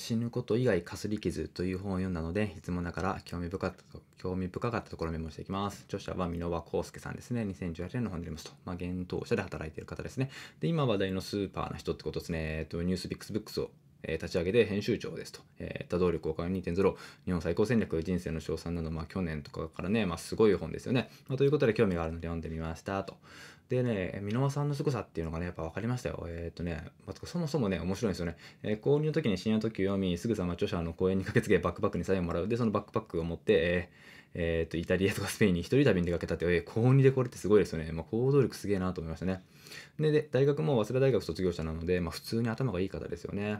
死ぬこと以外かすり傷という本を読んだので、いつもながら興味深かったと、興味深かったところをメモしていきます。著者は箕輪康介さんですね。2018年の本にありますと。まあ、厳冬者で働いている方ですね。で、今話題のスーパーな人ってことですね。えっと、ニュースビックスブックスをえ立ち上げで編集長ですと、えー、多動力お金2.0、日本最高戦略、人生の賞賛など、まあ、去年とかからね、まあ、すごい本ですよね。まあ、ということで、興味があるので読んでみましたと。でね、箕輪さんの凄さっていうのがね、やっぱ分かりましたよ。えっ、ー、とね、まあ、そもそもね、面白いんですよね。えー、購入の時に深夜特急読み、すぐさま著者の公演に駆けつけ、バックパックにサインをもらう。で、そのバックパックを持って、えーえーと、とイタリアとかスペインに一人旅に出かけたって、えー、高2でこれってすごいですよね。まあ、行動力すげえなと思いましたね。で、で大学も早稲田大学卒業者なので、まあ、普通に頭がいい方ですよね。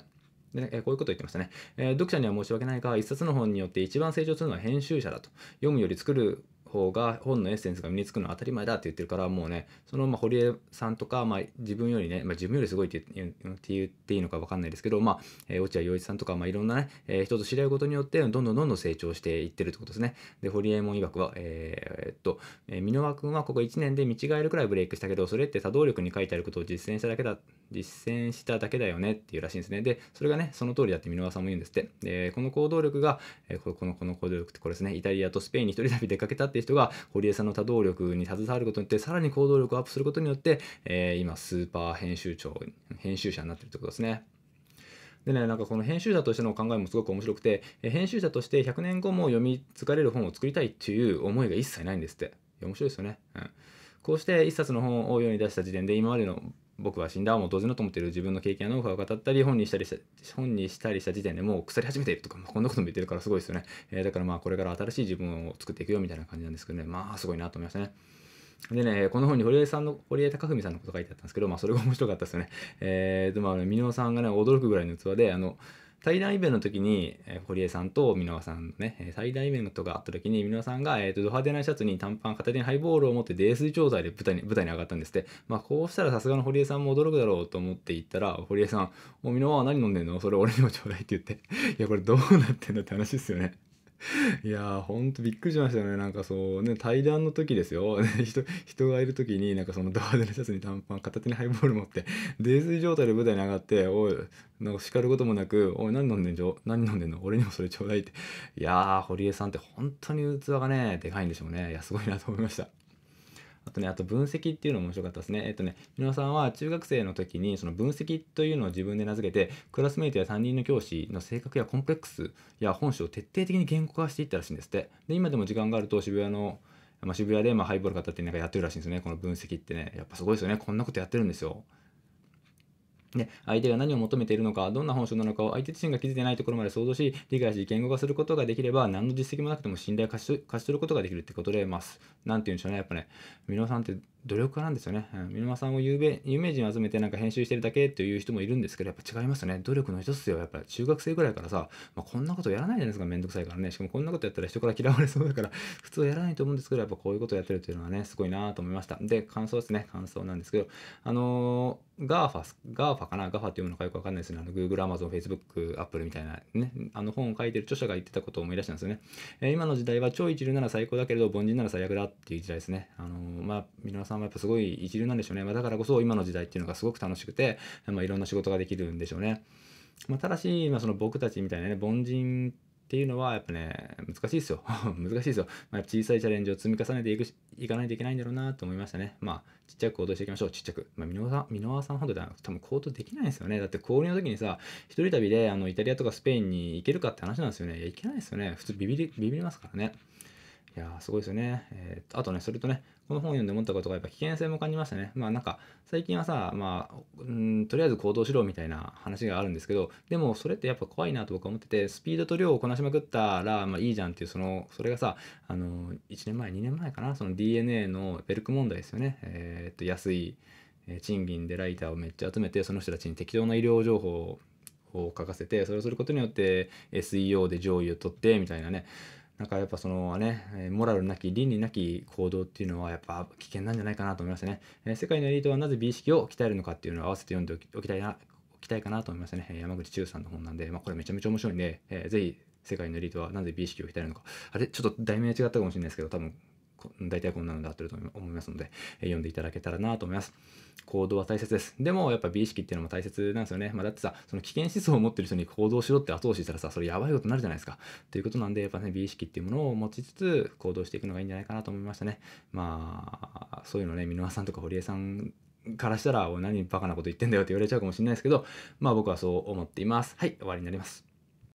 でね、えこういうこと言ってましたね、え読者には申し訳ないが、一冊の本によって一番成長するのは編集者だと。読むより作る方が本のエッセンスが身につくのは当たり前だって言ってるからもうねそのま堀江さんとか、まあ、自分よりね、まあ、自分よりすごいって言っていいのか分かんないですけど、まあえ落合陽一さんとか、まあ、いろんなね、えー、人と知り合うことによってどんどんどんどん成長していってるってことですねで堀江門曰くはえー、っと箕輪、君はここ1年で見違えるくらいブレイクしたけどそれって多動力に書いてあることを実践しただけだ実践しただけだよねっていうらしいんですね。で、それがね、その通りだって箕輪さんも言うんですって。で、この行動力が、えこの、この行動力ってこれですね、イタリアとスペインに一人旅出かけたっていう人が、堀江さんの多動力に携わることによって、さらに行動力をアップすることによって、えー、今、スーパー編集長、編集者になってるってことですね。でね、なんかこの編集者としての考えもすごく面白くて、編集者として100年後も読み継がれる本を作りたいっていう思いが一切ないんですって。面白いですよね。うんこうして一冊の本を世に出した時点で今までの僕は死んだも同時だと思ってる自分の経験やノウハウを語ったり本にしたりした本にしたりした時点でもう腐り始めているとか、まあ、こんなことも言ってるからすごいですよね、えー、だからまあこれから新しい自分を作っていくよみたいな感じなんですけどねまあすごいなと思いましたねでね、この本に堀江さんの、堀江貴文さんのこと書いてあったんですけど、まあそれが面白かったですよね。えーと、まあ、ね、美濃さんがね、驚くぐらいの器で、あの、対談イベントの時に、えー、堀江さんと箕輪さんのね、対談イベントがあった時に箕輪さんが、えーと、ド派手なシャツに短パン片手にハイボールを持って泥酔状態で舞台に舞台に上がったんですって、まあ、こうしたらさすがの堀江さんも驚くだろうと思って行ったら堀江さん「お箕輪は何飲んでんのそれ俺にもちょうだい」って言って いやこれどうなってんだって話ですよね いやほんとびっくりしましたねなんかそうね対談の時ですよ 人人がいる時になんかそのドアでのシャツに短パン片手にハイボール持って泥酔状態で舞台に上がっておいなんか叱ることもなく「おい何飲んでんじょ何飲んでんの俺にもそれちょうだい」っていやー堀江さんって本当に器がねでかいんでしょうねいやすごいなと思いました。あとね、あと分析っていうのも面白かったですね。えっとね、皆さんは中学生の時にその分析というのを自分で名付けて、クラスメイトや担任の教師の性格やコンプレックスや本性を徹底的に言語化していったらしいんですって。で、今でも時間があると渋谷のまあ、渋谷でまあハイボールたってなんかやってるらしいんですよね。この分析ってね。やっぱすごいですよね。こんなことやってるんですよ。ね、相手が何を求めているのか、どんな本性なのかを相手自身が気づいてないところまで想像し、理解し、言語化することができれば、何の実績もなくても信頼を貸し取ることができるってことで、ます。なんて言うんでしょうね。やっぱね、皆さんって努力家なんですよね。三うさんを有名有名人集めてなんか編集してるだけという人もいるんですけど、やっぱ違いますね。努力の一つすよ。やっぱ中学生ぐらいからさ、まあ、こんなことやらないじゃないですか。めんどくさいからね。しかもこんなことやったら人から嫌われそうだから、普通はやらないと思うんですけど、やっぱこういうことやってるというのはね、すごいなと思いました。で、感想ですね。感想なんですけど、あのー、ガーファ、ガーファかなガーファっていうものかよくわかんないですね。あの、Google、Amazon、Facebook、Apple みたいなね、あの本を書いてる著者が言ってたことを思い出したんですよね。えー、今の時代は超一流なら最高だけれど、凡人なら最悪だっていう時代ですね。あのー、まあ、皆さんさんはやっぱすごい一流なんでしょうね。まあ、だからこそ今の時代っていうのがすごく楽しくて、まあ、いろんな仕事ができるんでしょうね。まあ、ただし、まあ、その僕たちみたいなね、凡人っていうのはやっぱね、難しいですよ。難しいですよ。まあ、小さいチャレンジを積み重ねていくいかないといけないんだろうなと思いましたね。まあ、ちっちゃく行動していきましょう。ちっちゃく。まあ、箕さん、箕輪さんほどでは多分行動できないですよね。だって氷の時にさ、一人旅であのイタリアとかスペインに行けるかって話なんですよね。いや、行けないですよね。普通ビビり、ビビりますからね。いやすごいですよね。えー、あとね、それとね、この本を読んで思ったことがやっぱ危険性も感じましたね。まあなんか、最近はさ、まあ、うんとりあえず行動しろみたいな話があるんですけど、でもそれってやっぱ怖いなと僕は思ってて、スピードと量をこなしまくったら、まあいいじゃんっていう、その、それがさ、あの、1年前、2年前かな、その DNA のベルク問題ですよね。えー、っと、安い、え賃金でライターをめっちゃ集めて、その人たちに適当な医療情報をを書かせてそれをすることによって SEO で上位を取ってみたいなねなんかやっぱそのね、モラルなき、倫理なき行動っていうのはやっぱ危険なんじゃないかなと思いましたね。えー、世界のエリートはなぜ美意識を鍛えるのかっていうのを合わせて読んでおきたいな、おきたいかなと思いましたね。山口中さんの本なんで、まあ、これめちゃめちゃ面白いんで、えー、ぜひ世界のエリートはなぜ美意識を鍛えるのか。あれちょっと題名違ったかもしれないですけど、多分大体こんなので合ってると思いますので、え読んでいただけたらなと思います。行動は大切です。でもやっぱ美意識っていうのも大切なんですよね。まあ、だってさ、その危険思想を持ってる人に行動しろって後押ししたらさ、それやばいことになるじゃないですか。ということなんで、やっぱね、美意識っていうものを持ちつつ行動していくのがいいんじゃないかなと思いましたね。まあ、そういうのね、箕輪さんとか堀江さんからしたら、おい、何バカなこと言ってんだよって言われちゃうかもしれないですけど、まあ僕はそう思っています。はい、終わりになります。